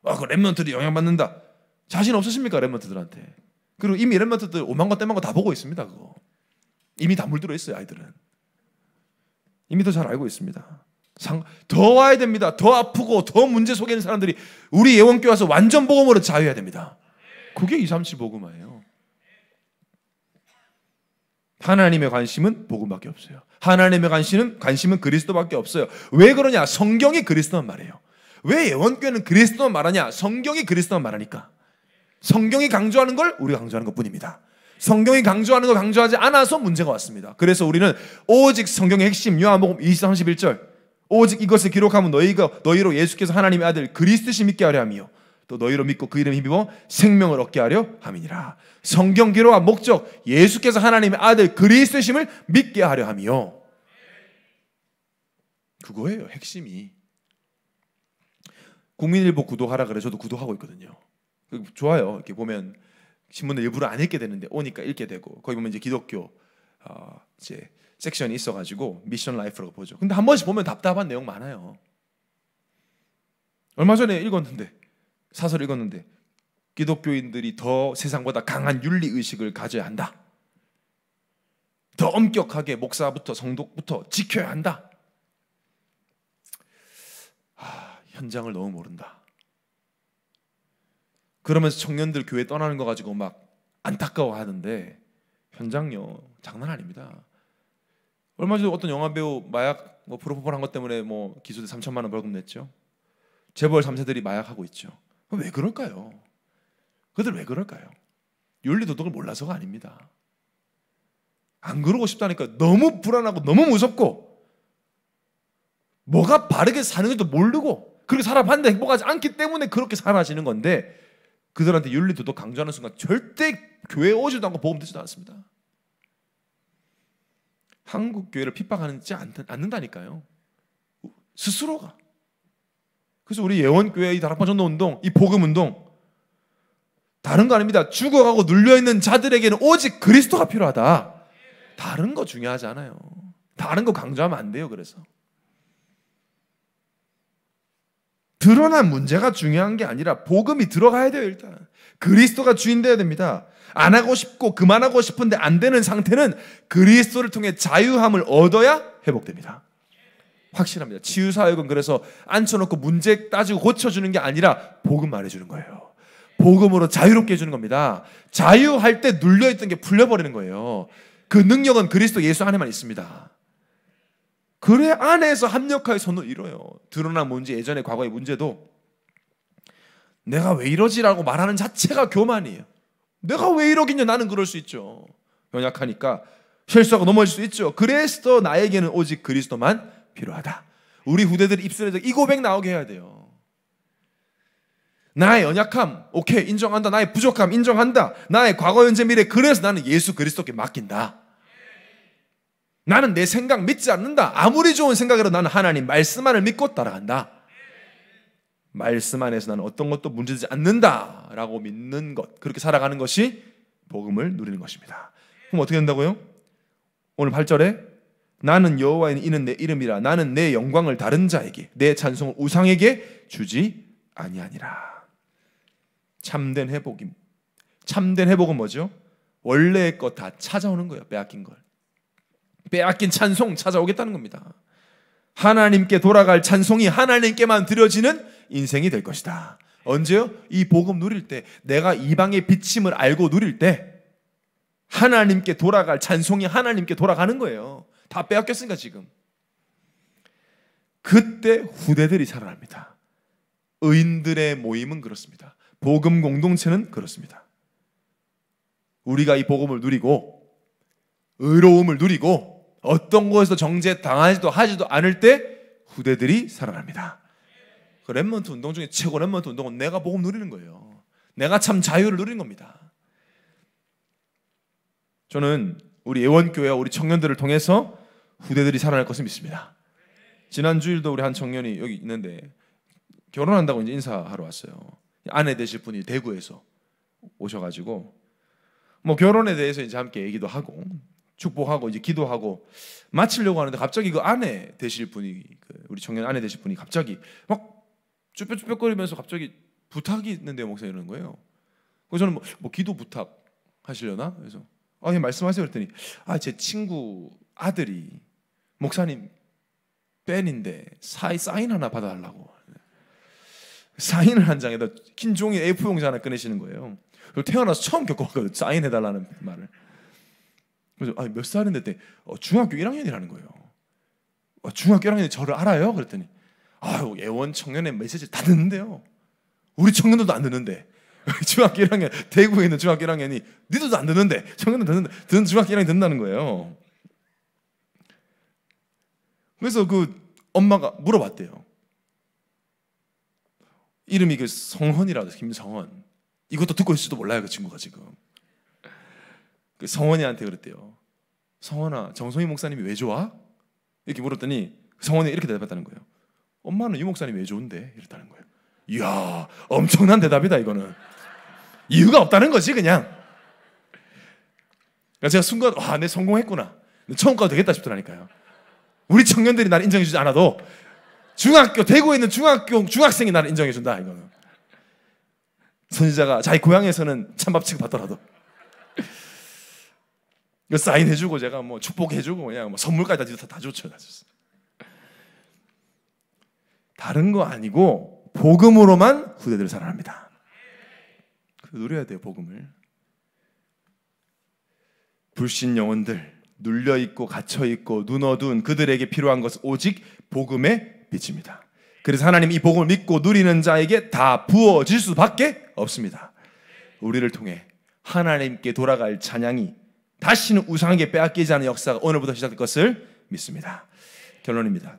아, 그 랩런트들이 영향받는다. 자신 없으십니까? 랩런트들한테. 그리고 이미 랩런트들 오만과 떼만과 다 보고 있습니다. 그거. 이미 다 물들어 있어요. 아이들은. 이미 더 잘 알고 있습니다. 상, 더 와야 됩니다. 더 아프고 더 문제 속에 있는 사람들이 우리 예원교 와서 완전 복음으로 자유해야 됩니다. 그게 237 복음화예요. 하나님의 관심은 복음밖에 없어요. 하나님의 관심은 관심은 그리스도밖에 없어요. 왜 그러냐? 성경이 그리스도만 말해요. 왜 예원교회는 그리스도만 말하냐? 성경이 그리스도만 말하니까. 성경이 강조하는 걸 우리가 강조하는 것뿐입니다. 성경이 강조하는 걸 강조하지 않아서 문제가 왔습니다. 그래서 우리는 오직 성경의 핵심 요한복음 20, 31절 오직 이것을 기록하면 너희가 너희로 예수께서 하나님의 아들 그리스도심 있게 하려 함이요 또 너희로 믿고 그 이름 힘입어 생명을 얻게 하려 함이니라. 성경 기록한 목적 예수께서 하나님의 아들 그리스도심을 믿게 하려 함이요. 그거예요. 핵심이. 국민일보 구독하라 그래. 저도 구독하고 있거든요. 그 좋아요. 이렇게 보면 신문을 일부러 안 읽게 되는데 오니까 읽게 되고 거기 보면 이제 기독교 어, 이제 섹션이 있어가지고 미션 라이프라고 보죠. 근데 한 번씩 보면 답답한 내용 많아요. 얼마 전에 읽었는데 사설 읽었는데 기독교인들이 더 세상보다 강한 윤리 의식을 가져야 한다. 더 엄격하게 목사부터 성독부터 지켜야 한다. 아, 현장을 너무 모른다. 그러면서 청년들 교회 떠나는 거 가지고 막 안타까워하는데 현장요 장난 아닙니다. 얼마 전에 어떤 영화 배우 마약 뭐 프로포폴 한 것 때문에 뭐 기소돼 3천만 원 벌금 냈죠. 재벌 3세들이 마약하고 있죠. 왜 그럴까요? 그들 왜 그럴까요? 윤리 도덕을 몰라서가 아닙니다. 안 그러고 싶다니까 너무 불안하고 너무 무섭고 뭐가 바르게 사는 것도 모르고 그렇게 살아봤는데 행복하지 않기 때문에 그렇게 살아지는 건데 그들한테 윤리 도덕 강조하는 순간 절대 교회 오지도 않고 복음 듣지도 않습니다. 한국 교회를 핍박하지 않는다니까요. 스스로가 그래서 우리 예원교회 이 다락방 전도 운동, 이 복음 운동 다른 거 아닙니다. 죽어가고 눌려 있는 자들에게는 오직 그리스도가 필요하다. 다른 거 중요하지 않아요. 다른 거 강조하면 안 돼요. 그래서 드러난 문제가 중요한 게 아니라 복음이 들어가야 돼요. 일단 그리스도가 주인 되어야 됩니다. 안 하고 싶고 그만하고 싶은데 안 되는 상태는 그리스도를 통해 자유함을 얻어야 회복됩니다. 확실합니다. 치유사역은 그래서 앉혀놓고 문제 따지고 고쳐주는 게 아니라 복음 말해주는 거예요. 복음으로 자유롭게 해주는 겁니다. 자유할 때 눌려있던 게 풀려버리는 거예요. 그 능력은 그리스도 예수 안에만 있습니다. 그래 안에서 합력하여 선을 이뤄요. 드러난 문제, 예전의 과거의 문제도 내가 왜 이러지라고 말하는 자체가 교만이에요. 내가 왜 이러겠냐 나는 그럴 수 있죠. 연약하니까 실수하고 넘어질 수 있죠. 그래서 나에게는 오직 그리스도만 필요하다. 우리 후대들 입술에서 이 고백 나오게 해야 돼요. 나의 연약함, 오케이, 인정한다. 나의 부족함, 인정한다. 나의 과거, 현재, 미래. 그래서 나는 예수 그리스도께 맡긴다. 나는 내 생각 믿지 않는다. 아무리 좋은 생각으로 나는 하나님 말씀만을 믿고 따라간다. 말씀 안에서 나는 어떤 것도 문제되지 않는다라고 믿는 것, 그렇게 살아가는 것이 복음을 누리는 것입니다. 그럼 어떻게 된다고요? 오늘 8절에 나는 여호와인 이는 내 이름이라 나는 내 영광을 다른 자에게 내 찬송을 우상에게 주지 아니하니라. 참된 회복임. 참된 회복은 뭐죠? 원래의 것 다 찾아오는 거예요. 빼앗긴 걸. 빼앗긴 찬송 찾아오겠다는 겁니다. 하나님께 돌아갈 찬송이 하나님께만 드려지는 인생이 될 것이다. 언제요? 이 복음 누릴 때, 내가 이방의 비침을 알고 누릴 때, 하나님께 돌아갈 찬송이 하나님께 돌아가는 거예요. 다 빼앗겼으니까 지금. 그때 후대들이 살아납니다. 의인들의 모임은 그렇습니다. 복음 공동체는 그렇습니다. 우리가 이 복음을 누리고 의로움을 누리고 어떤 곳에서 정죄 당하지도 하지도 않을 때 후대들이 살아납니다. 그렘먼트 운동 중에 최고 렘먼트 운동은 내가 복음 누리는 거예요. 내가 참 자유를 누리는 겁니다. 저는 우리 예원교회와 우리 청년들을 통해서 후대들이 살아날 것을 믿습니다. 지난 주일도 우리 한 청년이 여기 있는데 결혼한다고 이제 인사하러 왔어요. 아내 되실 분이 대구에서 오셔가지고 뭐 결혼에 대해서 이제 함께 얘기도 하고 축복하고 이제 기도하고 마치려고 하는데 갑자기 그 아내 되실 분이 그 우리 청년 아내 되실 분이 갑자기 막 쭈뼛쭈뼛거리면서 갑자기 부탁이 있는데 목사님 이러는 거예요. 그래서 저는 뭐, 뭐 기도 부탁 하시려나? 그래서 아, 예, 말씀하세요 그랬더니 아, 제 친구 아들이 목사님 밴인데 사이 사인 하나 받아달라고 사인을 한 장에다 긴 종이 A4 용지 하나 꺼내시는 거예요. 태어나서 처음 겪어봤거든 사인해달라는 말을. 그래서 아몇 살인데 때 어, 중학교 1학년이라는 거예요. 어, 중학교 1학년이 저를 알아요? 그랬더니 아유 예원 청년의 메시지 다 듣는데요. 우리 청년들도 안 듣는데 중학교 1학년 대구에 있는 중학교 1학년이 니들도 안 듣는데 청년들 듣는데 듣는 중학교 1학년 듣는다는 거예요. 그래서 그 엄마가 물어봤대요. 이름이 그 성헌이라고 김성헌. 이것도 듣고 있을지도 몰라요 그 친구가 지금. 그 성원이한테 그랬대요. 성원아, 정성희 목사님이 왜 좋아? 이렇게 물었더니 성원이 이렇게 대답했다는 거예요. 엄마는 이 목사님 이왜 좋은데? 이랬다는 거예요. 이야, 엄청난 대답이다 이거는. 이유가 없다는 거지 그냥. 그러니까 제가 순간 와내 아, 성공했구나. 처음 가도 되겠다 싶더라니까요. 우리 청년들이 나를 인정해주지 않아도 중학교 대구에 있는 중학교 중학생이 나를 인정해준다 이거는 선지자가 자기 고향에서는 찬밥 취급받더라도 이 사인해주고 제가 뭐 축복해주고 그냥 뭐 선물까지 다, 다 줬죠 다 줬어 다른 거 아니고 복음으로만 후대들을 사랑합니다 그래서 누려야 돼요 복음을 불신 영혼들 눌려 있고 갇혀 있고 눈어둔 그들에게 필요한 것은 오직 복음의 빛입니다. 그래서 하나님 이 복음을 믿고 누리는 자에게 다 부어질 수밖에 없습니다. 우리를 통해 하나님께 돌아갈 찬양이 다시는 우상에게 빼앗기지 않은 역사가 오늘부터 시작될 것을 믿습니다. 결론입니다.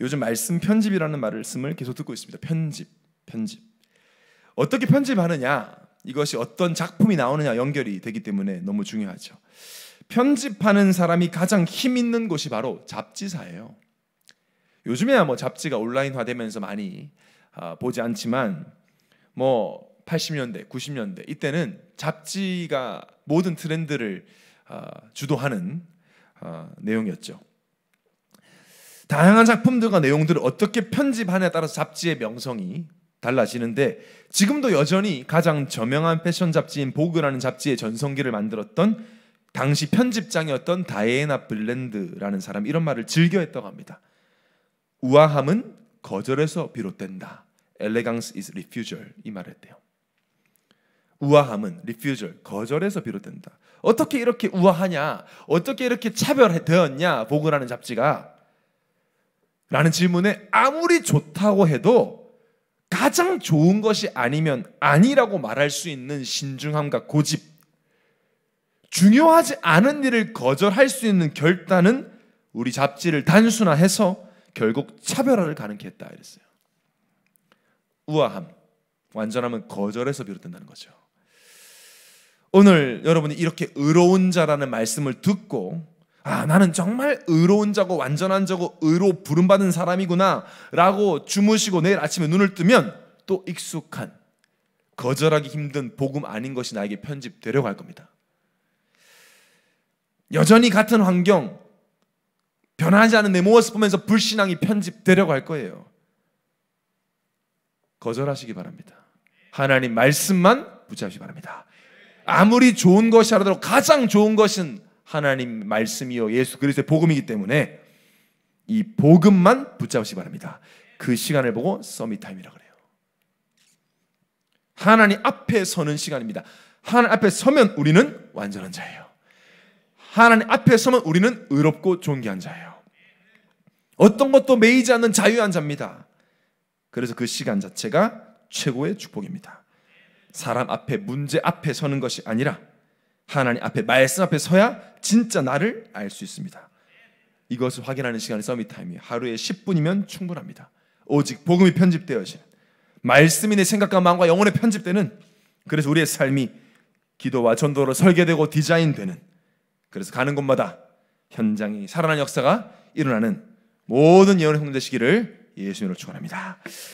요즘 말씀 편집이라는 말씀을 계속 듣고 있습니다. 편집, 편집. 어떻게 편집하느냐, 이것이 어떤 작품이 나오느냐 연결이 되기 때문에 너무 중요하죠. 편집하는 사람이 가장 힘 있는 곳이 바로 잡지사예요. 요즘에야 뭐 잡지가 온라인화되면서 많이 아, 보지 않지만 뭐 80년대, 90년대 이때는 잡지가 모든 트렌드를 아, 주도하는 아, 내용이었죠. 다양한 작품들과 내용들을 어떻게 편집하냐에 따라서 잡지의 명성이 달라지는데 지금도 여전히 가장 저명한 패션 잡지인 보그라는 잡지의 전성기를 만들었던 당시 편집장이었던 다이애나 블랜드라는 사람 이런 말을 즐겨 했다고 합니다. 우아함은 거절에서 비롯된다. Elegance is refusal 이 말했대요. 우아함은 refusal 거절에서 비롯된다. 어떻게 이렇게 우아하냐? 어떻게 이렇게 차별되었냐? 보그라는 잡지가 라는 질문에 아무리 좋다고 해도 가장 좋은 것이 아니면 아니라고 말할 수 있는 신중함과 고집 중요하지 않은 일을 거절할 수 있는 결단은 우리 잡지를 단순화해서 결국 차별화를 가능케 했다 이랬어요. 우아함, 완전함은 거절에서 비롯된다는 거죠. 오늘 여러분이 이렇게 의로운 자라는 말씀을 듣고 아, 나는 정말 의로운 자고 완전한 자고 의로 부름받은 사람이구나 라고 주무시고 내일 아침에 눈을 뜨면 또 익숙한 거절하기 힘든 복음 아닌 것이 나에게 편집되려고 할 겁니다. 여전히 같은 환경, 변하지 않은 내 모습 보면서 불신앙이 편집되려고 할 거예요. 거절하시기 바랍니다. 하나님 말씀만 붙잡으시기 바랍니다. 아무리 좋은 것이 하더라도 가장 좋은 것은 하나님 말씀이요 예수 그리스도의 복음이기 때문에 이 복음만 붙잡으시기 바랍니다. 그 시간을 보고 서밋 타임이라 고 그래요. 하나님 앞에 서는 시간입니다. 하나님 앞에 서면 우리는 완전한 자예요. 하나님 앞에 서면 우리는 의롭고 존귀한 자예요. 어떤 것도 매이지 않는 자유한 자입니다. 그래서 그 시간 자체가 최고의 축복입니다. 사람 앞에 문제 앞에 서는 것이 아니라 하나님 앞에 말씀 앞에 서야 진짜 나를 알 수 있습니다. 이것을 확인하는 시간이 서밋 타임이에요. 하루에 10분이면 충분합니다. 오직 복음이 편집되어진 말씀이 내 생각과 마음과 영혼에 편집되는 그래서 우리의 삶이 기도와 전도로 설계되고 디자인되는 그래서 가는 곳마다 현장이 살아난 역사가 일어나는 모든 예언의 성대시기를 예수님으로 축원합니다.